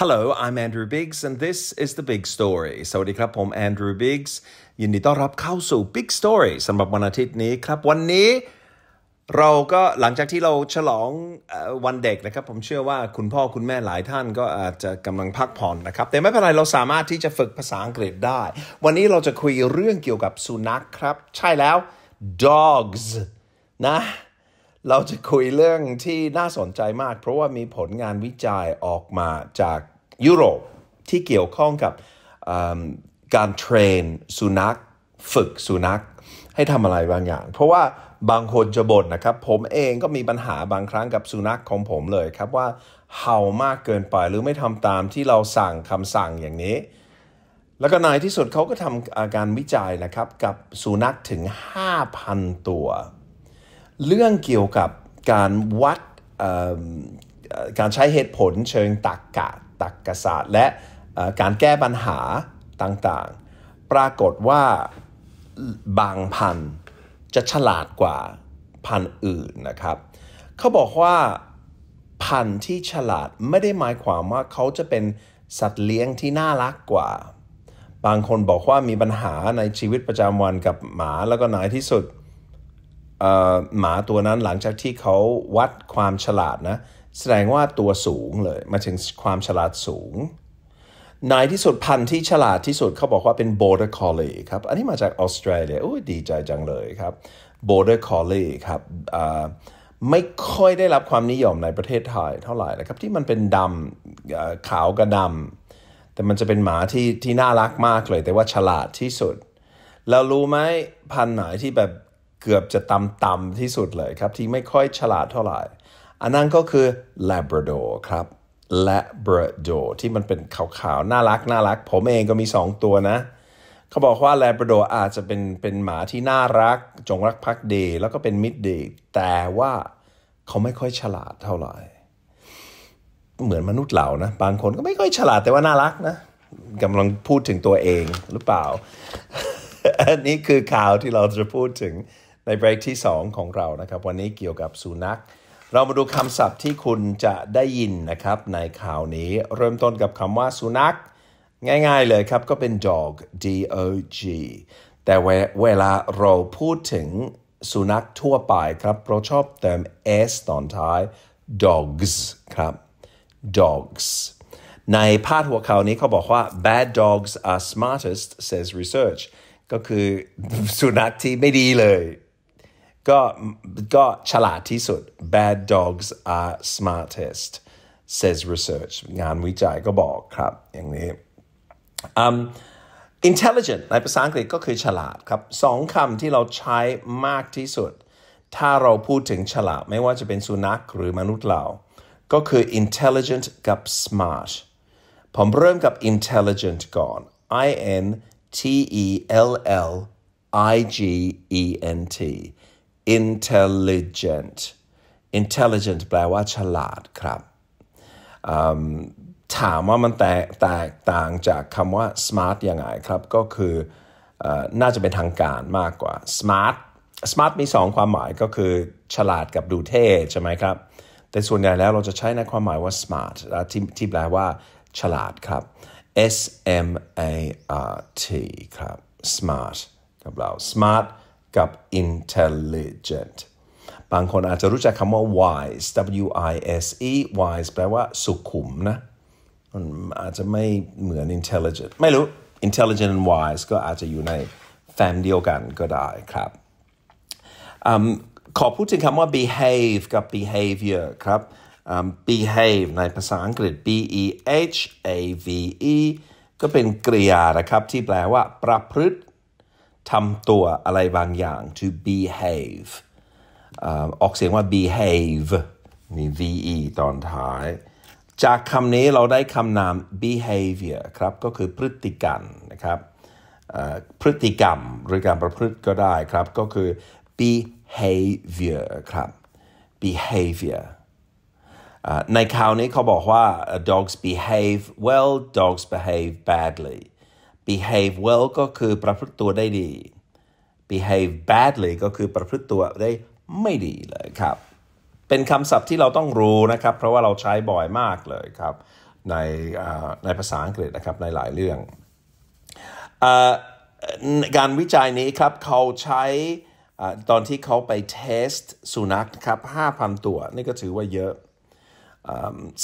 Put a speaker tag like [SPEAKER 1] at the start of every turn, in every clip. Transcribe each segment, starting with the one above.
[SPEAKER 1] Hello, I'm Andrew Biggs and this is the Big Story สวัสดีครับผม Andrew Biggs ยินดีต้อนรับเข้าสู่ Big Story สำหรับวันอาทิตย์นี้ครับ วันนี้เราก็ หลังจากที่เราฉลองวันเด็กนะครับ ผมเชื่อว่าคุณพ่อ คุณแม่หลายท่านก็อาจจะกำลังพักผ่อนนะครับ แต่ไม่เป็นไรเราสามารถที่จะฝึกภาษาอังกฤษได้ วันนี้เราจะคุยเรื่องเกี่ยวกับสุนัขครับ ใช่แล้ว dogs นะเราจะคุยเรื่องที่น่าสนใจมากเพราะว่ามีผลงานวิจัยออกมาจากยุโรป ที่เกี่ยวข้องกับการเทรนสุนัข ฝึกสุนัข ให้ทำอะไรบางอย่าง เพราะว่าบางคนจะบ่นนะครับผมเองก็มีปัญหาบางครั้งกับสุนัขของผมเลยครับว่าเห่ามากเกินไปหรือไม่ทำตามที่เราสั่งคำสั่งอย่างนี้ แล้วก็นายที่สุดเขาก็ทำาการวิจัยนะครับกับสุนัขถึง 5,000 ตัวเรื่องเกี่ยวกับการวัดการใช้เหตุผลเชิงตรกกะตรรกศาสตร์ และการแก้ปัญหาต่างๆ ปรากฏว่าบางพันจะฉลาดกว่าพันอื่นนะครับ เขาบอกว่าพันที่ฉลาดไม่ได้หมายความว่าเขาจะเป็นสัตว์เลี้ยงที่น่ารักกว่า บางคนบอกว่ามีปัญหาในชีวิตประจำวันกับหมาแล้วก็นที่สุดหมาตัวนั้นหลังจากที่เขาวัดความฉลาดนะ แสดงว่าตัวสูงเลย มาถึงความฉลาดสูงนายที่สุดพันธุ์ที่ฉลาดที่สุดเขาบอกว่าเป็น border collie ครับอันนี้มาจากออสเตรเลียโอ้ดีใจจังเลยครับ border collie ครับไม่ค่อยได้รับความนิยมในประเทศไทยเท่าไหร่นะครับที่มันเป็นดำขาวกับดำแต่มันจะเป็นหมาที่ ที่น่ารักมากเลย แต่ว่าฉลาดที่สุดแล้วรู้ไหมพันธุ์ไหนที่แบบเกือบจะต่ำๆที่สุดเลยครับที่ไม่ค่อยฉลาดเท่าไหร่ อันนั้นก็คือ Labrador ครับ Labrador ที่มันเป็นขาวๆน่ารักน่ารักผมเองก็มี2ตัวนะ เขาบอกว่า Labrador อาจจะเป็นเป็นหมาที่น่ารักจงรักภักดีแล้วก็เป็นมิตรดีแต่ว่าเขาไม่ค่อยฉลาดเท่าไหร่เหมือนมนุษย์เหล่านะบางคนก็ไม่ค่อยฉลาดแต่ว่าน่ารักนะกำลังพูดถึงตัวเองหรือเปล่า อันนี้คือข่าวที่เราจะพูดถึงในเบรกที่ 2 ของเรานะครับ วันนี้เกี่ยวกับสุนัขเรามาดูคำศัพท์ที่คุณจะได้ยินนะครับ ในข่าวนี้เริ่มต้นกับคำว่าสุนัขง่ายๆเลยครับ ก็เป็น dog d o g แต่เวลาเราพูดถึงสุนัขทั่วไปครับ เราชอบเติม s ตอนท้าย dogs ครับ dogs ในพาดหัวข่าวนี้เขาบอกว่า bad dogs are smartest says research ก็คือสุนัขที่ไม่ดีเลยก็ก็ฉลาดที่สุด bad dogs are smartest says research งานวิจัยก็บอกครับ อย่างนี้ um, intelligent ในภาษาอังกฤษก็คือฉลาดครับสองคำที่เราใช้มากที่สุด ถ้าเราพูดถึงฉลาด ไม่ว่าจะเป็นสุนัขหรือมนุษย์เรา ก็คือ intelligent กับ smart ผมเริ่มกับ intelligent ก่อน i n t e l l i g e n t intelligent intelligent แปลว่าฉลาดครับถามว่ามันแตกแตกต่างจากคำว่า smart ยังไงครับก็คืออน่าจะเป็นทางการมากกว่า smart smart มี 2 ความหมายก็คือ ฉลาดกับดูเท่ใช่ไหมครับแต่ส่วนใหญ่แล้วเราจะใช้ในความหมายว่า smart ที่ที่แปลว่า ฉลาดครับ S M A R T ครับ smart รับเรา smart กับ intelligent บางคนอาจจะรู้จักคำว่า wise w i s e wise แปลว่าสุขุมนะ มันอาจจะไม่เหมือน intelligent ไม่รู้ intelligent and wise ก็อาจจะอยู่ในแฟมเดียวกันก็ได้ครับอขอพูดถึงคำว่า behave กับ behavior ครับ behave ในภาษาอังกฤษ b e h a v e ก็เป็นกริยานะครับ ที่แปลว่าประพฤติทำตัวอะไรบางอย่าง to behave ออกเสียงว่า behave มี ve ตอนท้าย จากคำนี้เราได้คำนาม behavior ครับ ก็คือพฤติกรรมนะครับพฤติกรรมหรือการประพฤติก็ได้ครับ ก็คือ behavior ครับ behavior ในข่าวนี้เขาบอกว่า dogs behave well dogs behave badly behave well ก็คือประพฤติตัวได้ดี behave badly ก็คือประพฤติตัวได้ไม่ดีเลยครับ เป็นคำศัพท์ที่เราต้องรู้นะครับ เพราะว่าเราใช้บ่อยมากเลยครับ ในในภาษาอังกฤษนะครับในหลายเรื่องอการวิจัยนี้ครับ เขาใช้ตอนที่เขาไปเทส สุนัขครับ5,000 ตัว นี่ก็ถือว่าเยอะ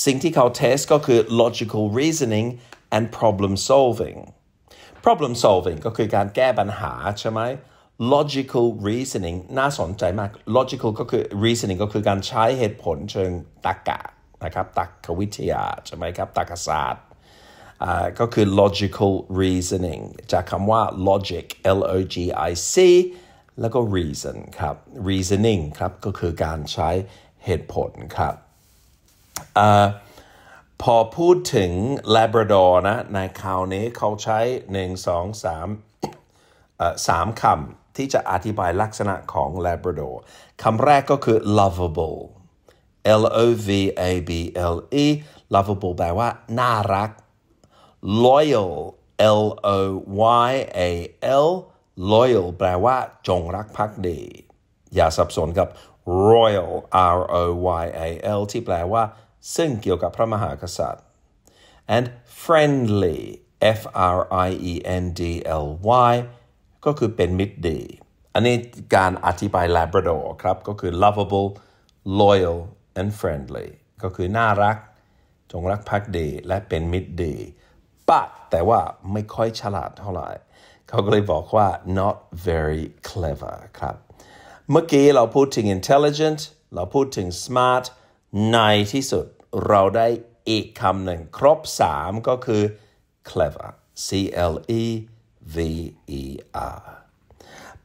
[SPEAKER 1] สิ่งที่เขาเทสก็คือ logical reasoning and problem solving problem solving ก็คือการแก้ปัญหา ใช่ไหม logical reasoning น่าสนใจมาก logical ก็คือ reasoning ก็คือการใช้เหตุผลเชิงตรรกะนะครับตรรกวิทยา ใช่ไหมครับตรรกศาสตร์ก็คือ logical reasoning จากคำว่า logic L O G I C แล้วก็ reason ครับ reasoning ครับก็คือการใช้เหตุผล ครับพอพูดถึงลาบราดอร์นะในคราวนี้เขาใช้หนึ่งสองสามสามคำที่จะอธิบายลักษณะของลาบราดอร์คำแรกก็คือ lovable L O V A B L E lovable แปลว่า น่ารัก loyal L O Y A L loyal แปลว่า จงรักภักดี อย่าสับสนกับ royal R O Y A L ที่แปลว่าซึ่งเกี่ยวกับพระมหากษัตริย์ and friendly F R I E N D L Y ก็คือเป็นมิตรดี อันนี้การอธิบาย Labrador ครับ ก็คือ lovable loyal and friendly ก็คือน่ารัก จงรักภักดี และเป็นมิตรดี but แต่ว่าไม่ค่อยฉลาดเท่าไหร่ เขาก็เลยบอกว่า not very clever ครับ เมื่อกี้เราพูดถึง intelligent เราพูดถึง smart ในที่สุดเราได้อีกคำหนึ่ง ครบสามก็คือ clever C L E V E R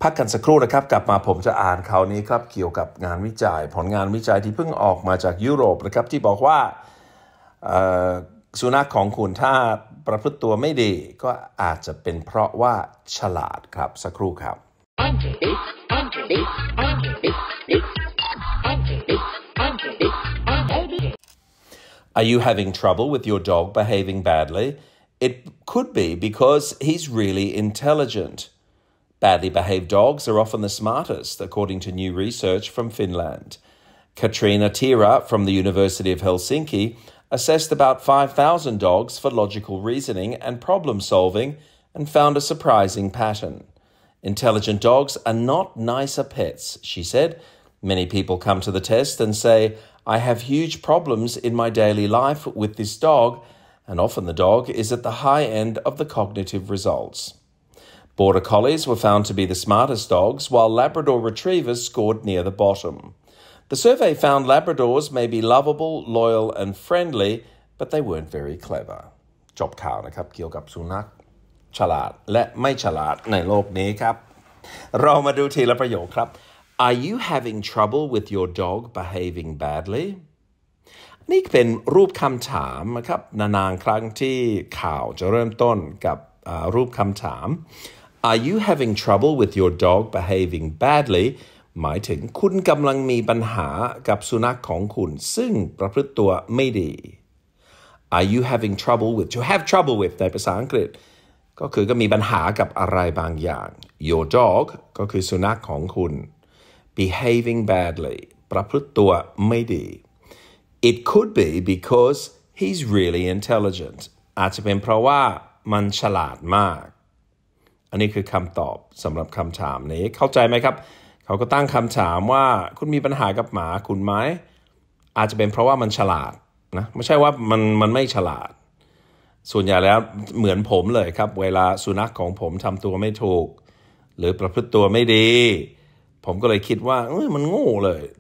[SPEAKER 1] พักกันสักครู่นะครับกลับมาผมจะอ่านข่าวนี้ครับ เกี่ยวกับงานวิจัย ผลงานวิจัยที่เพิ่งออกมาจากยุโรปนะครับ ที่บอกว่าสุนัขของคุณถ้าประพฤติตัวไม่ดี ก็อาจจะเป็นเพราะว่า ฉลาดครับ สักครู่ครับ Are you having trouble with your dog behaving badly? It could be because he's really intelligent. Badly behaved dogs are often the smartest, according to new research from Finland. Katrina Tira from the University of Helsinki assessed about 5,000 dogs for logical reasoning and problem solving and found a surprising pattern. Intelligent dogs are not nicer pets, she said. Many people come to the test and say, I have huge problems in my daily life with this dog, and often the dog is at the high end of the cognitive results. Border Collies were found to be the smartest dogs, while Labrador Retrievers scored near the bottom. The survey found Labradors may be lovable, loyal, and friendly, but they weren't very clever. จบข่าวนะครับเกี่ยวกับสุนัขฉลาดและไม่ฉลาดในโลกนี้ครับ krap. Are you having trouble with your dog behaving badly? นี่เป็นรูปคำถามนะครับ นานๆครั้งที่ข่าวจะเริ่มต้นกับรูปคำถาม Are you having trouble with your dog behaving badly? หมายถึงคุณกำลังมีปัญหา กับสุนัขของคุณ ซึ่งประพฤติตัวไม่ดี Are you having trouble with to have trouble with ในภาษาอังกฤษ ก็คือก็มีปัญหากับอะไรบางอย่าง Your dog ก็คือสุนัขของคุณ behaving badly ประพฤติตัวไม่ดี it could be because he's really intelligent อาจจะเป็นเพราะว่ามันฉลาดมาก อันนี้คือคำตอบสำหรับคำถามนี้ เข้าใจไหมครับ เขาก็ตั้งคำถามว่า คุณมีปัญหากับหมาคุณไหมอาจจะเป็นเพราะว่ามันฉลาดนะไม่ใช่ว่ามันมันไม่ฉลาด ส่วนใหญ่แล้ว เหมือนผมเลยครับ เวลาสุนัขของผมทำตัวไม่ถูก หรือประพฤติตัวไม่ดีผมก็เลยคิดว่ามันโง่เลย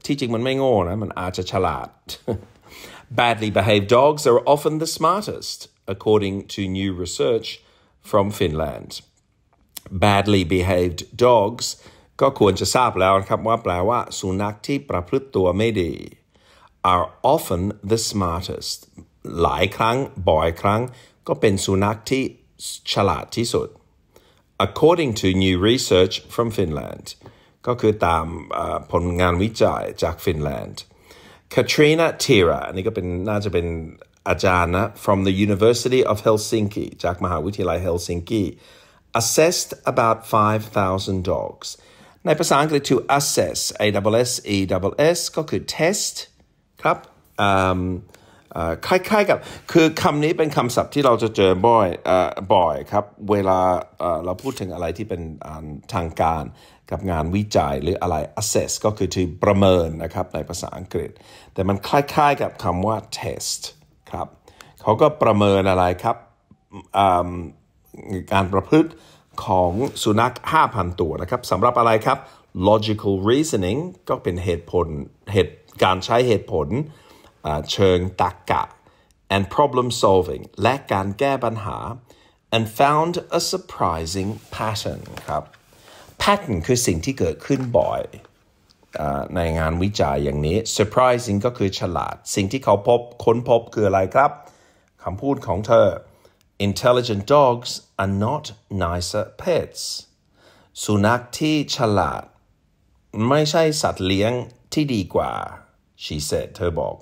[SPEAKER 1] Badly behaved dogs are often the smartest according to new research from Finland Badly behaved dogs ก็ควรจะทราบแล้วนะครับว่าแปลว่าสุนัขที่ประพฤติตัวไม่ดี are often the smartest หลายครั้งบ่อยครั้ง according to new research from Finland ก็คือตามผลงานวิจัยจากฟินแลนด์ Katrina Tira อันนี้ก็เป็นน่าจะเป็นอาจารย์นะ from the University of Helsinki จากมหาวิทยาลัยเฮลซิงกี assessed about 5,000 dogs ในภาษาอังกฤษ to assess a w s e w s ก็คือ test ครับคล้าย ๆ กับคือคำนี้เป็นคำศัพท์ที่เราจะเจอบ่อยบ่อยครับ เวลาเราพูดถึงอะไรที่เป็นทางการกับงานวิจัยหรืออะไร assess ก็คือที่ประเมินนะครับ ในภาษาอังกฤษ แต่มันคล้าย ๆกับคำว่า test ครับ เขาก็ประเมินอะไรครับการประพฤติของสุนัข 5,000 ตัวนะครับสำหรับอะไรครับ logical reasoning ก็เป็นเหตุผลเหตุการใช้เหตุผลเชิงตรรกกะ and problem solving และการแก้ปัญหา and found a surprising pattern ครับ pattern คือสิ่งที่เกิดขึ้นบ่อย ในงานวิจัยอย่างนี้ surprising ก็คือฉลาด สิ่งที่เขาพบค้นพบคืออะไรครับ คำพูดของเธอ intelligent dogs are not nicer pets สุนัขที่ฉลาดไม่ใช่สัตว์เลี้ยงที่ดีกว่า she said เธอบอก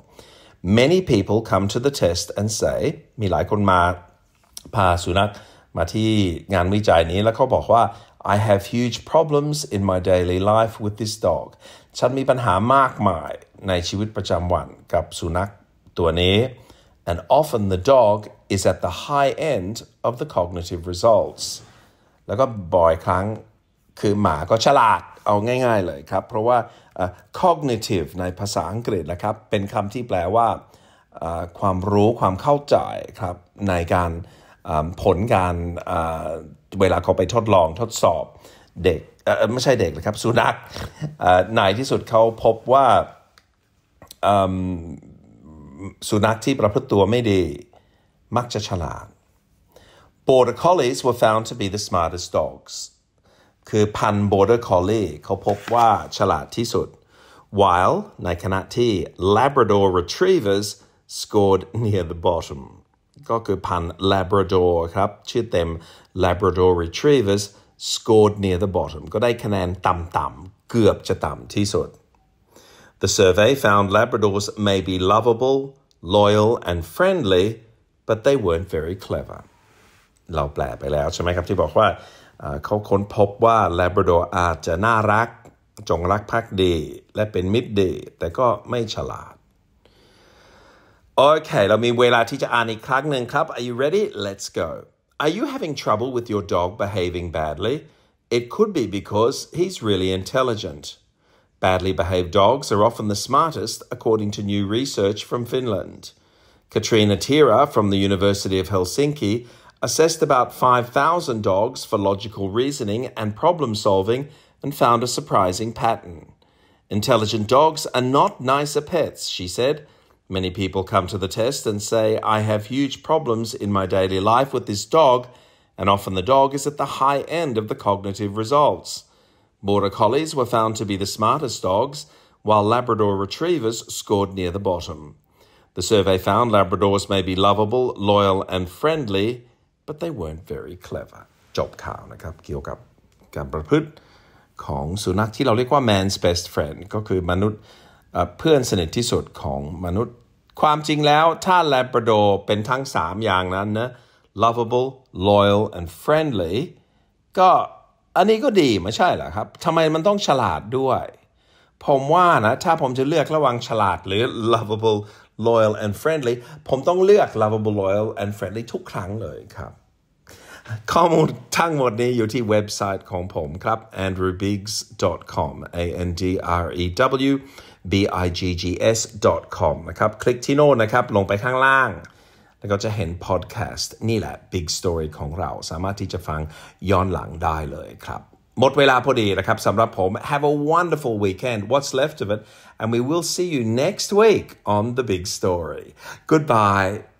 [SPEAKER 1] many people come to the test and say มีหลายคนมาพาสุนัขมาที่งานวิจัยนี้แล้วเขาบอกว่า I have huge problems in my daily life with this dog ฉันมีปัญหามากมายในชีวิตประจำวันกับสุนัขตัวนี้ and often the dog is at the high end of the cognitive results แล้วก็บ่อยครั้ง คือหมาก็ฉลาดเอาง่าย ๆเลยครับ เพราะว่า cognitive ในภาษาอังกฤษนะครับ เป็นคำที่แปลว่า ความรู้ ความเข้าใจครับ ในการผลการ เวลาเขาไปทดลองทดสอบเด็ก ไม่ใช่เด็กนะครับสุนัขในที่สุดเขาพบว่าสุนัขที่ประพฤติตัวไม่ดีมักจะฉลาด Border Collies were found to be the smartest dogs คือ พัน border collie เขาพบว่าฉลาดที่สุด while ในขณะที่ labrador retrievers scored near the bottom ก็คือพัน labrador ครับ ชื่อเต็ม labrador retrievers scored near the bottom ก็ได้คะแนนต่ำๆเกือบจะต่ำที่สุด The survey found Labradors may be lovable, loyal and friendly, but they weren't very clever. เราแปลไปแล้วใช่ไหมครับที่บอกว่าเขาค้นพบว่าแลบราดอร์อาจจะน่ารักจงรักภักดีและเป็นมิตรดีแต่ก็ไม่ฉลาดโอเคเรามีเวลาที่จะอ่านอีกครั้งหนึ่งครับ Are you ready? Let's go. Are you having trouble with your dog behaving badly? It could be because he's really intelligent. Badly behaved dogs are often the smartest, according to new research from Finland. Katrina Tira from the University of Helsinki assessed about 5,000 dogs for logical reasoning and problem solving, and found a surprising pattern. Intelligent dogs are not nicer pets, she said. Many people come to the test and say, I have huge problems in my daily life with this dog, and often the dog is at the high end of the cognitive results. Border Collies were found to be the smartest dogs, while Labrador Retrievers scored near the bottom. The survey found Labradors may be lovable, loyal, and friendly, but they weren't very clever จบข่าวนะครับ เกี่ยวกับการประพฤติของสุนัขที่เราเรียกว่า man's best friend ก็คือมนุษย์เพื่อนสนิทที่สุดของมนุษย์ความจริงแล้ว ถ้าแลบ r ดอร์เป็นทั้ง 3 อย่างนั้นนะ lovable loyal and friendly ก็อันนี้ก็ดี ไม่ใช่หรอครับทำไมมันต้องฉลาดด้วย ผมว่านะ ถ้าผมจะเลือกระหว่างฉลาดหรือ lovable loyal and friendly ผมต้องเลือก lovable loyal and friendly ทุกครั้งเลยครับ ข้อมูลทั้งหมดนี้อยู่ที่เว็บไซต์ของผมครับ andrewbiggs.com a n d r e w b i g g s com นะครับ คลิกที่โน่นนะครับลงไปข้างล่าง แล้วก็จะเห็นพอดแคสต์ นี่แหละ Big Story ของเรา สามารถที่จะฟังย้อนหลังได้เลยครับหมดเวลาพอดีนะครับสำหรับผม Have a wonderful weekend what's left of it and we will see you next week on the big story goodbye